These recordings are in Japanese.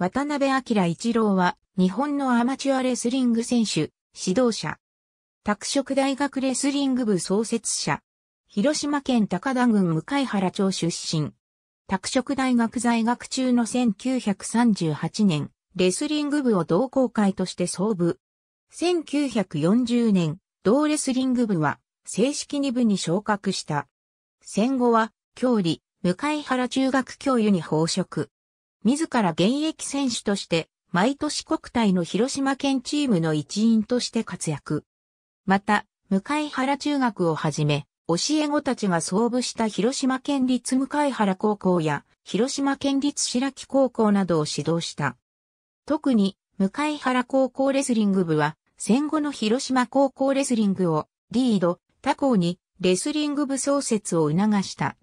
渡辺明一郎は、日本のアマチュアレスリング選手、指導者。拓殖大学レスリング部創設者。広島県高田郡向原町出身。拓殖大学在学中の1938年、レスリング部を同好会として創部。1940年、同レスリング部は、正式に部に昇格した。戦後は、郷里、向原中学教諭に報職。自ら現役選手として、毎年国体の広島県チームの一員として活躍。また、向原中学をはじめ、教え子たちが創部した広島県立向原高校や、広島県立白木高校などを指導した。特に、向原高校レスリング部は、戦後の広島高校レスリングを、リード、他校に、レスリング部創設を促した。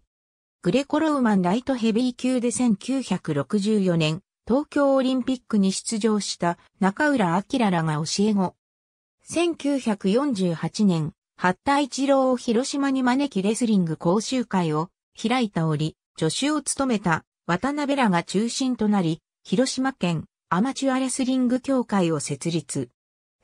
グレコローマンライトヘビー級で1964年、東京オリンピックに出場した中浦明らが教え子。1948年、八田一郎を広島に招きレスリング講習会を開いた折、助手を務めた渡辺らが中心となり、広島県アマチュアレスリング協会を設立。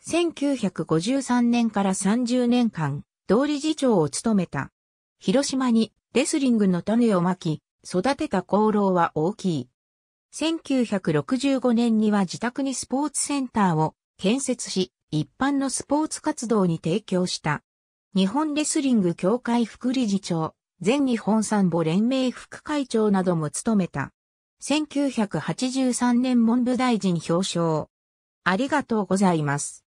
1953年から30年間、同理事長を務めた。広島にレスリングの種をまき、育てた功労は大きい。1965年には自宅にスポーツセンターを建設し、一般のスポーツ活動に提供した。日本レスリング協会副理事長、全日本産母連盟副会長なども務めた。1983年文部大臣表彰。ありがとうございます。